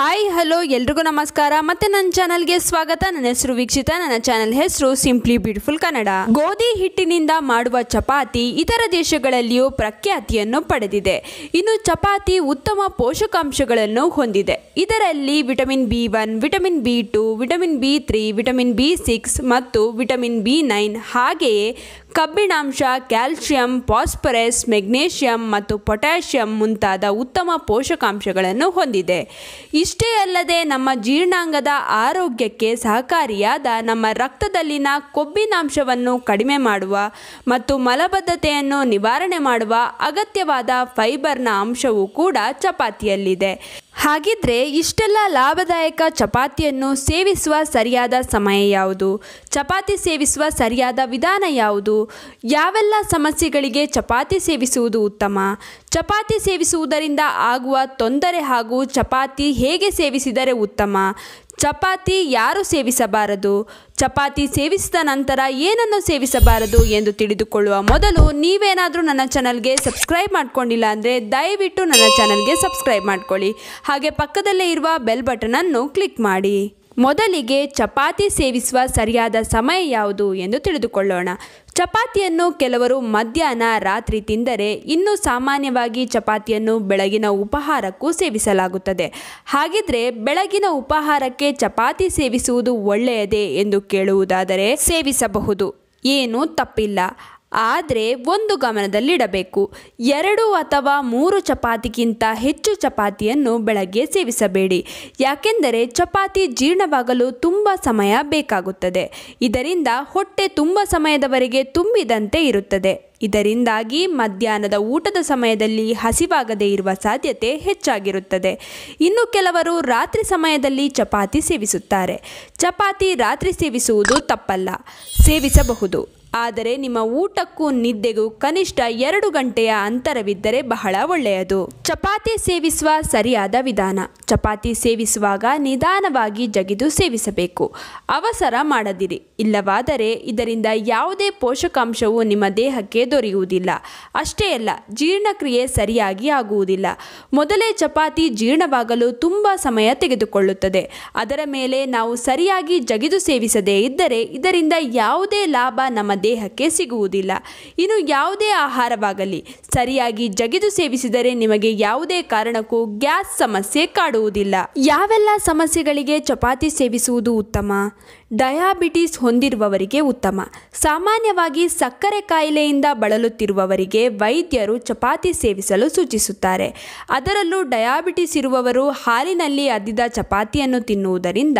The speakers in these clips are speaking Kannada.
ಹಾಯ್ ಹಲೋ ಎಲ್ರಿಗೂ ನಮಸ್ಕಾರ ಮತ್ತೆ ನನ್ನ ಚಾನಲ್ಗೆ ಸ್ವಾಗತ ನನ್ನ ಹೆಸರು ವೀಕ್ಷಿತ ನನ್ನ ಚಾನಲ್ ಹೆಸರು ಸಿಂಪ್ಲಿ ಬ್ಯೂಟಿಫುಲ್ ಕನ್ನಡ ಗೋಧಿ ಹಿಟ್ಟಿನಿಂದ ಮಾಡುವ ಚಪಾತಿ ಇತರ ದೇಶಗಳಲ್ಲಿಯೂ ಪ್ರಖ್ಯಾತಿಯನ್ನು ಪಡೆದಿದೆ ಇನ್ನು ಚಪಾತಿ ಉತ್ತಮ ಪೋಷಕಾಂಶಗಳನ್ನು ಹೊಂದಿದೆ ಇದರಲ್ಲಿ vitamin B one vitamin B two vitamin B three vitamin B six ಮತ್ತು ವಿಟಮಿನ್ ಬಿ ನೈನ್ ಹಾಗೆಯೇ ಕಬ್ಬಿಣಾಂಶ ಕ್ಯಾಲ್ಶಿಯಂ ಫಾಸ್ಫರಸ್ ಮೆಗ್ನೇಷಿಯಂ ಮತ್ತು ಪೊಟ್ಯಾಷಿಯಂ ಮುಂತಾದ ಉತ್ತಮ ಪೋಷಕಾಂಶಗಳನ್ನು ಹೊಂದಿದೆ ಇಷ್ಟೇ ಅಲ್ಲದೆ ನಮ್ಮ ಜೀರ್ಣಾಂಗದ ಆರೋಗ್ಯಕ್ಕೆ ಸಹಕಾರಿಯಾದ ನಮ್ಮ ರಕ್ತದಲ್ಲಿನ ಕೊಬ್ಬಿನಾಂಶವನ್ನು ಕಡಿಮೆ ಮಾಡುವ ಮತ್ತು ಮಲಬದ್ಧತೆಯನ್ನು ನಿವಾರಣೆ ಮಾಡುವ ಅಗತ್ಯವಾದ ಫೈಬರ್ನ ಅಂಶವೂ ಕೂಡ ಚಪಾತಿಯಲ್ಲಿದೆ ಹಾಗಿದ್ರೆ ಇಷ್ಟೆಲ್ಲ ಲಾಭದಾಯಕ ಚಪಾತಿಯನ್ನು ಸೇವಿಸುವ ಸರಿಯಾದ ಸಮಯ ಯಾವುದು ಚಪಾತಿ ಸೇವಿಸುವ ಸರಿಯಾದ ವಿಧಾನ ಯಾವುದು ಯಾವೆಲ್ಲ ಸಮಸ್ಯೆಗಳಿಗೆ ಚಪಾತಿ ಸೇವಿಸುವುದು ಉತ್ತಮ ಚಪಾತಿ ಸೇವಿಸುವುದರಿಂದ ಆಗುವ ತೊಂದರೆ ಹಾಗೂ ಚಪಾತಿ ಹೇಗೆ ಸೇವಿಸಿದರೆ ಉತ್ತಮ ಚಪಾತಿ ಯಾರು ಸೇವಿಸಬಾರದು ಚಪಾತಿ ಸೇವಿಸಿದ ನಂತರ ಏನನ್ನು ಸೇವಿಸಬಾರದು ಎಂದು ತಿಳಿದುಕೊಳ್ಳುವ ಮೊದಲು ನೀವೇನಾದರೂ ನನ್ನ ಚಾನಲ್ಗೆ ಸಬ್ಸ್ಕ್ರೈಬ್ ಮಾಡ್ಕೊಂಡಿಲ್ಲ ಅಂದರೆ ದಯವಿಟ್ಟು ನನ್ನ ಚಾನಲ್ಗೆ ಸಬ್ಸ್ಕ್ರೈಬ್ ಮಾಡ್ಕೊಳ್ಳಿ ಹಾಗೆ ಪಕ್ಕದಲ್ಲೇ ಇರುವ ಬೆಲ್ ಬಟನನ್ನು ಕ್ಲಿಕ್ ಮಾಡಿ ಮೊದಲಿಗೆ ಚಪಾತಿ ಸೇವಿಸುವ ಸರಿಯಾದ ಸಮಯ ಯಾವುದು ಎಂದು ತಿಳಿದುಕೊಳ್ಳೋಣ ಚಪಾತಿಯನ್ನು ಕೆಲವರು ಮಧ್ಯಾಹ್ನ ರಾತ್ರಿ ತಿಂದರೆ ಇನ್ನು ಸಾಮಾನ್ಯವಾಗಿ ಚಪಾತಿಯನ್ನು ಬೆಳಗಿನ ಉಪಹಾರಕ್ಕೂ ಸೇವಿಸಲಾಗುತ್ತದೆ ಹಾಗಿದ್ರೆ ಬೆಳಗಿನ ಉಪಹಾರಕ್ಕೆ ಚಪಾತಿ ಸೇವಿಸುವುದು ಒಳ್ಳೆಯದೇ ಎಂದು ಕೇಳುವುದಾದರೆ ಸೇವಿಸಬಹುದು ಏನೂ ತಪ್ಪಿಲ್ಲ ಆದರೆ ಒಂದು ಗಮನದಲ್ಲಿಡಬೇಕು ಎರಡು ಅಥವಾ ಮೂರು ಚಪಾತಿಗಿಂತ ಹೆಚ್ಚು ಚಪಾತಿಯನ್ನು ಬೆಳಗ್ಗೆ ಸೇವಿಸಬೇಡಿ ಯಾಕೆಂದರೆ ಚಪಾತಿ ಜೀರ್ಣವಾಗಲು ತುಂಬ ಸಮಯ ಬೇಕಾಗುತ್ತದೆ ಇದರಿಂದ ಹೊಟ್ಟೆ ತುಂಬ ಸಮಯದವರೆಗೆ ತುಂಬಿದಂತೆ ಇರುತ್ತದೆ ಇದರಿಂದಾಗಿ ಮಧ್ಯಾಹ್ನದ ಊಟದ ಸಮಯದಲ್ಲಿ ಹಸಿವಾಗದೇ ಇರುವ ಸಾಧ್ಯತೆ ಹೆಚ್ಚಾಗಿರುತ್ತದೆ ಇನ್ನು ಕೆಲವರು ರಾತ್ರಿ ಸಮಯದಲ್ಲಿ ಚಪಾತಿ ಸೇವಿಸುತ್ತಾರೆ ಚಪಾತಿ ರಾತ್ರಿ ಸೇವಿಸುವುದು ತಪ್ಪಲ್ಲ ಸೇವಿಸಬಹುದು ಆದರೆ ನಿಮ್ಮ ಊಟಕ್ಕೂ ನಿದ್ದೆಗೂ ಕನಿಷ್ಠ ಎರಡು ಗಂಟೆಯ ಅಂತರವಿದ್ದರೆ ಬಹಳ ಒಳ್ಳೆಯದು ಚಪಾತಿ ಸೇವಿಸುವ ಸರಿಯಾದ ವಿಧಾನ ಚಪಾತಿ ಸೇವಿಸುವಾಗ ನಿಧಾನವಾಗಿ ಜಗಿದು ಸೇವಿಸಬೇಕು ಅವಸರ ಮಾಡದಿರಿ ಇಲ್ಲವಾದರೆ ಇದರಿಂದ ಯಾವುದೇ ಪೋಷಕಾಂಶವು ನಿಮ್ಮ ದೇಹಕ್ಕೆ ದೊರೆಯುವುದಿಲ್ಲ ಅಷ್ಟೇ ಅಲ್ಲ ಜೀರ್ಣಕ್ರಿಯೆ ಸರಿಯಾಗಿ ಆಗುವುದಿಲ್ಲ ಮೊದಲೇ ಚಪಾತಿ ಜೀರ್ಣವಾಗಲು ತುಂಬ ಸಮಯ ತೆಗೆದುಕೊಳ್ಳುತ್ತದೆ ಅದರ ಮೇಲೆ ನಾವು ಸರಿಯಾಗಿ ಜಗಿದು ಸೇವಿಸದೇ ಇದ್ದರೆ ಇದರಿಂದ ಯಾವುದೇ ಲಾಭ ನಮ್ಮ ದೇಹಕ್ಕೆ ಸಿಗುವುದಿಲ್ಲ ಇನ್ನು ಯಾವುದೇ ಆಹಾರವಾಗಲಿ ಸರಿಯಾಗಿ ಜಗಿದು ಸೇವಿಸಿದರೆ ನಿಮಗೆ ಯಾವುದೇ ಕಾರಣಕ್ಕೂ ಗ್ಯಾಸ್ ಸಮಸ್ಯೆ ಕಾಡುವುದಿಲ್ಲ ಯಾವೆಲ್ಲ ಸಮಸ್ಯೆಗಳಿಗೆ ಚಪಾತಿ ಸೇವಿಸುವುದು ಉತ್ತಮ ಡಯಾಬಿಟಿಸ್ ಹೊಂದಿರುವವರಿಗೆ ಉತ್ತಮ ಸಾಮಾನ್ಯವಾಗಿ ಸಕ್ಕರೆ ಕಾಯಿಲೆಯಿಂದ ಬಳಲುತ್ತಿರುವವರಿಗೆ ವೈದ್ಯರು ಚಪಾತಿ ಸೇವಿಸಲು ಸೂಚಿಸುತ್ತಾರೆ ಅದರಲ್ಲೂ ಡಯಾಬಿಟಿಸ್ ಇರುವವರು ಹಾಲಿನಲ್ಲಿ ಅದ್ದಿದ ಚಪಾತಿಯನ್ನು ತಿನ್ನುವುದರಿಂದ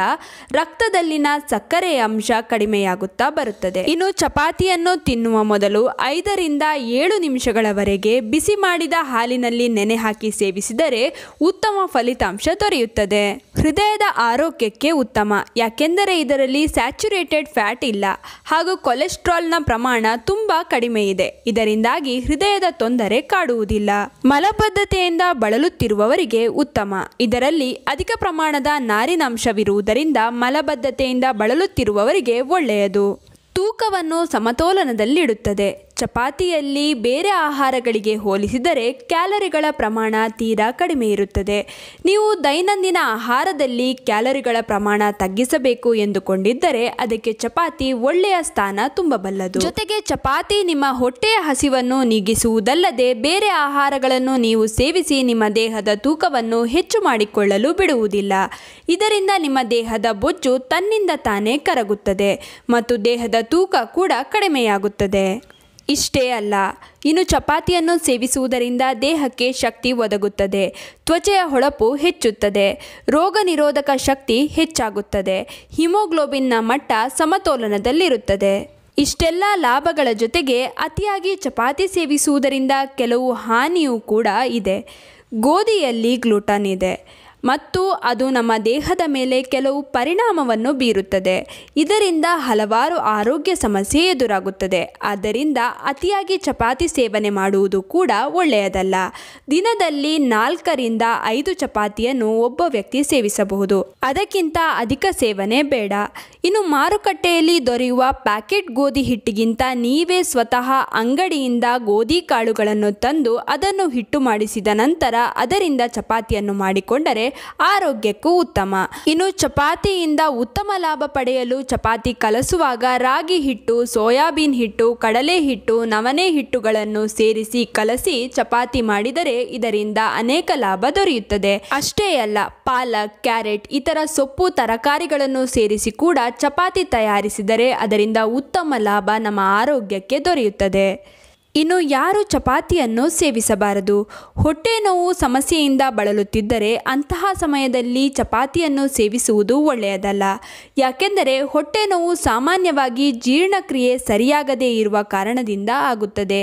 ರಕ್ತದಲ್ಲಿನ ಸಕ್ಕರೆ ಅಂಶ ಕಡಿಮೆಯಾಗುತ್ತಾ ಬರುತ್ತದೆ ಇನ್ನು ಚಪಾತಿ ಚಪಾತಿಯನ್ನು ತಿನ್ನುವ ಮೊದಲು ಐದರಿಂದ ಏಳು ನಿಮಿಷಗಳವರೆಗೆ ಬಿಸಿ ಮಾಡಿದ ಹಾಲಿನಲ್ಲಿ ನೆನೆ ಹಾಕಿ ಸೇವಿಸಿದರೆ ಉತ್ತಮ ಫಲಿತಾಂಶ ದೊರೆಯುತ್ತದೆ ಹೃದಯದ ಆರೋಗ್ಯಕ್ಕೆ ಉತ್ತಮ ಯಾಕೆಂದರೆ ಇದರಲ್ಲಿ ಸ್ಯಾಚುರೇಟೆಡ್ ಫ್ಯಾಟ್ ಇಲ್ಲ ಹಾಗೂ ಕೊಲೆಸ್ಟ್ರಾಲ್ನ ಪ್ರಮಾಣ ತುಂಬ ಕಡಿಮೆ ಇದೆ ಇದರಿಂದಾಗಿ ಹೃದಯದ ತೊಂದರೆ ಕಾಡುವುದಿಲ್ಲ ಮಲಬದ್ಧತೆಯಿಂದ ಬಳಲುತ್ತಿರುವವರಿಗೆ ಉತ್ತಮ ಇದರಲ್ಲಿ ಅಧಿಕ ಪ್ರಮಾಣದ ನಾರಿನಾಂಶವಿರುವುದರಿಂದ ಮಲಬದ್ಧತೆಯಿಂದ ಬಳಲುತ್ತಿರುವವರಿಗೆ ಒಳ್ಳೆಯದು ತೂಕವನ್ನು ಸಮತೋಲನದಲ್ಲಿಡುತ್ತದೆ ಚಪಾತಿಯಲ್ಲಿ ಬೇರೆ ಆಹಾರಗಳಿಗೆ ಹೋಲಿಸಿದರೆ ಕ್ಯಾಲರಿಗಳ ಪ್ರಮಾಣ ತೀರಾ ಕಡಿಮೆ ಇರುತ್ತದೆ ನೀವು ದೈನಂದಿನ ಆಹಾರದಲ್ಲಿ ಕ್ಯಾಲರಿಗಳ ಪ್ರಮಾಣ ತಗ್ಗಿಸಬೇಕು ಎಂದುಕೊಂಡಿದ್ದರೆ ಅದಕ್ಕೆ ಚಪಾತಿ ಒಳ್ಳೆಯ ಸ್ಥಾನ ತುಂಬಬಲ್ಲದು ಜೊತೆಗೆ ಚಪಾತಿ ನಿಮ್ಮ ಹೊಟ್ಟೆಯ ಹಸಿವನ್ನು ನೀಗಿಸುವುದಲ್ಲದೆ ಬೇರೆ ಆಹಾರಗಳನ್ನು ನೀವು ಸೇವಿಸಿ ನಿಮ್ಮ ದೇಹದ ತೂಕವನ್ನು ಹೆಚ್ಚು ಮಾಡಿಕೊಳ್ಳಲು ಬಿಡುವುದಿಲ್ಲ ಇದರಿಂದ ನಿಮ್ಮ ದೇಹದ ಬೊಜ್ಜು ತನ್ನಿಂದ ತಾನೇ ಕರಗುತ್ತದೆ ಮತ್ತು ದೇಹದ ತೂಕ ಕೂಡ ಕಡಿಮೆಯಾಗುತ್ತದೆ ಇಷ್ಟೇ ಅಲ್ಲ ಇನ್ನು ಚಪಾತಿಯನ್ನು ಸೇವಿಸುವುದರಿಂದ ದೇಹಕ್ಕೆ ಶಕ್ತಿ ಒದಗುತ್ತದೆ ತ್ವಚೆಯ ಹೊಳಪು ಹೆಚ್ಚುತ್ತದೆ ರೋಗ ನಿರೋಧಕ ಶಕ್ತಿ ಹೆಚ್ಚಾಗುತ್ತದೆ ಹಿಮೋಗ್ಲೋಬಿನ್ನ ಮಟ್ಟ ಸಮತೋಲನದಲ್ಲಿರುತ್ತದೆ ಇಷ್ಟೆಲ್ಲ ಲಾಭಗಳ ಜೊತೆಗೆ ಅತಿಯಾಗಿ ಚಪಾತಿ ಸೇವಿಸುವುದರಿಂದ ಕೆಲವು ಹಾನಿಯೂ ಕೂಡ ಇದೆ ಗೋಧಿಯಲ್ಲಿ ಗ್ಲುಟನ್ ಇದೆ ಮತ್ತು ಅದು ನಮ್ಮ ದೇಹದ ಮೇಲೆ ಕೆಲವು ಪರಿಣಾಮವನ್ನು ಬೀರುತ್ತದೆ ಇದರಿಂದ ಹಲವಾರು ಆರೋಗ್ಯ ಸಮಸ್ಯೆ ಎದುರಾಗುತ್ತದೆ ಆದ್ದರಿಂದ ಅತಿಯಾಗಿ ಚಪಾತಿ ಸೇವನೆ ಮಾಡುವುದು ಕೂಡ ಒಳ್ಳೆಯದಲ್ಲ ದಿನದಲ್ಲಿ ನಾಲ್ಕರಿಂದ ಐದು ಚಪಾತಿಯನ್ನು ಒಬ್ಬ ವ್ಯಕ್ತಿ ಸೇವಿಸಬಹುದು ಅದಕ್ಕಿಂತ ಅಧಿಕ ಸೇವನೆ ಬೇಡ ಇನ್ನು ಮಾರುಕಟ್ಟೆಯಲ್ಲಿ ದೊರೆಯುವ ಪ್ಯಾಕೆಟ್ ಗೋಧಿ ಹಿಟ್ಟಿಗಿಂತ ನೀವೇ ಸ್ವತಃ ಅಂಗಡಿಯಿಂದ ಗೋಧಿ ಕಾಳುಗಳನ್ನು ತಂದು ಅದನ್ನು ಹಿಟ್ಟು ಮಾಡಿಸಿದ ನಂತರ ಅದರಿಂದ ಚಪಾತಿಯನ್ನು ಮಾಡಿಕೊಂಡರೆ ಆರೋಗ್ಯಕ್ಕೂ ಉತ್ತಮ ಇನ್ನು ಚಪಾತಿಯಿಂದ ಉತ್ತಮ ಲಾಭ ಪಡೆಯಲು ಚಪಾತಿ ಕಲಸುವಾಗ ರಾಗಿ ಹಿಟ್ಟು ಸೋಯಾಬೀನ್ ಹಿಟ್ಟು ಕಡಲೆ ಹಿಟ್ಟು ನವಣೆ ಹಿಟ್ಟುಗಳನ್ನು ಸೇರಿಸಿ ಕಲಸಿ ಚಪಾತಿ ಮಾಡಿದರೆ ಇದರಿಂದ ಅನೇಕ ಲಾಭ ದೊರೆಯುತ್ತದೆ ಅಷ್ಟೇ ಅಲ್ಲ ಪಾಲಕ್ ಕ್ಯಾರೆಟ್ ಇತರ ಸೊಪ್ಪು ತರಕಾರಿಗಳನ್ನು ಸೇರಿಸಿ ಕೂಡ ಚಪಾತಿ ತಯಾರಿಸಿದರೆ ಅದರಿಂದ ಉತ್ತಮ ಲಾಭ ನಮ್ಮ ಆರೋಗ್ಯಕ್ಕೆ ದೊರೆಯುತ್ತದೆ ಇನ್ನು ಯಾರು ಚಪಾತಿಯನ್ನು ಸೇವಿಸಬಾರದು ಹೊಟ್ಟೆ ನೋವು ಸಮಸ್ಯೆಯಿಂದ ಬಳಲುತ್ತಿದ್ದರೆ ಅಂತಹ ಸಮಯದಲ್ಲಿ ಚಪಾತಿಯನ್ನು ಸೇವಿಸುವುದು ಒಳ್ಳೆಯದಲ್ಲ ಯಾಕೆಂದರೆ ಹೊಟ್ಟೆ ನೋವು ಸಾಮಾನ್ಯವಾಗಿ ಜೀರ್ಣಕ್ರಿಯೆ ಸರಿಯಾಗದೇ ಇರುವ ಕಾರಣದಿಂದ ಆಗುತ್ತದೆ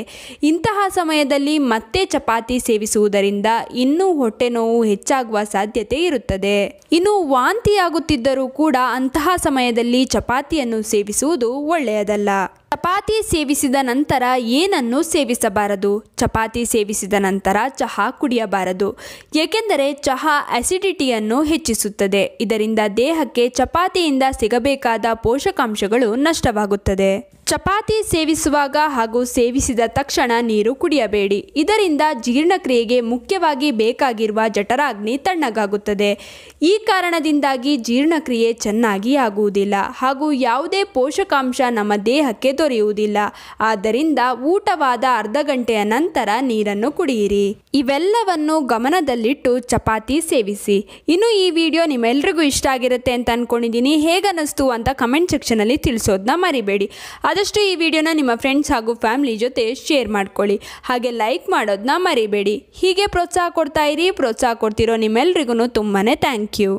ಇಂತಹ ಸಮಯದಲ್ಲಿ ಮತ್ತೆ ಚಪಾತಿ ಸೇವಿಸುವುದರಿಂದ ಇನ್ನೂ ಹೊಟ್ಟೆ ನೋವು ಹೆಚ್ಚಾಗುವ ಸಾಧ್ಯತೆ ಇರುತ್ತದೆ ಇನ್ನು ವಾಂತಿಯಾಗುತ್ತಿದ್ದರೂ ಕೂಡ ಅಂತಹ ಸಮಯದಲ್ಲಿ ಚಪಾತಿಯನ್ನು ಸೇವಿಸುವುದು ಒಳ್ಳೆಯದಲ್ಲ ಚಪಾತಿ ಸೇವಿಸಿದ ನಂತರ ಏನನ್ನು ಸೇವಿಸಬಾರದು ಚಪಾತಿ ಸೇವಿಸಿದ ನಂತರ ಚಹಾ ಕುಡಿಯಬಾರದು ಏಕೆಂದರೆ ಚಹಾ ಅಸಿಡಿಟಿಯನ್ನು ಹೆಚ್ಚಿಸುತ್ತದೆ ಇದರಿಂದ ದೇಹಕ್ಕೆ ಚಪಾತಿಯಿಂದ ಸಿಗಬೇಕಾದ ಪೋಷಕಾಂಶಗಳು ನಷ್ಟವಾಗುತ್ತದೆ ಚಪಾತಿ ಸೇವಿಸುವಾಗ ಹಾಗೂ ಸೇವಿಸಿದ ತಕ್ಷಣ ನೀರು ಕುಡಿಯಬೇಡಿ ಇದರಿಂದ ಜೀರ್ಣಕ್ರಿಯೆಗೆ ಮುಖ್ಯವಾಗಿ ಬೇಕಾಗಿರುವ ಜಠರಾಗ್ನಿ ತಣ್ಣಗಾಗುತ್ತದೆ ಈ ಕಾರಣದಿಂದಾಗಿ ಜೀರ್ಣಕ್ರಿಯೆ ಚೆನ್ನಾಗಿ ಆಗುವುದಿಲ್ಲ ಹಾಗೂ ಯಾವುದೇ ಪೋಷಕಾಂಶ ನಮ್ಮ ದೇಹಕ್ಕೆ ದೊರೆಯುವುದಿಲ್ಲ ಆದ್ದರಿಂದ ಊಟವಾದ ಅರ್ಧ ಗಂಟೆಯ ನಂತರ ನೀರನ್ನು ಕುಡಿಯಿರಿ ಇವೆಲ್ಲವನ್ನು ಗಮನದಲ್ಲಿಟ್ಟು ಚಪಾತಿ ಸೇವಿಸಿ ಇನ್ನು ಈ ವಿಡಿಯೋ ನಿಮ್ಮೆಲ್ರಿಗೂ ಇಷ್ಟ ಆಗಿರುತ್ತೆ ಅಂತ ಅನ್ಕೊಂಡಿದ್ದೀನಿ ಹೇಗನ್ನಿಸ್ತು ಅಂತ ಕಮೆಂಟ್ ಸೆಕ್ಷನಲ್ಲಿ ತಿಳಿಸೋದನ್ನ ಮರಿಬೇಡಿ ಆದಷ್ಟು ಈ ವಿಡಿಯೋನ ನಿಮ್ಮ ಫ್ರೆಂಡ್ಸ್ ಹಾಗೂ ಫ್ಯಾಮಿಲಿ ಜೊತೆ ಶೇರ್ ಮಾಡ್ಕೊಳ್ಳಿ ಹಾಗೆ ಲೈಕ್ ಮಾಡೋದನ್ನ ಮರಿಬೇಡಿ ಹೀಗೆ ಪ್ರೋತ್ಸಾಹ ಕೊಡ್ತಾ ಇರಿ ಪ್ರೋತ್ಸಾಹ ಕೊಡ್ತಿರೋ ನಿಮ್ಮೆಲ್ರಿಗೂ ತುಂಬಾ ಥ್ಯಾಂಕ್ ಯು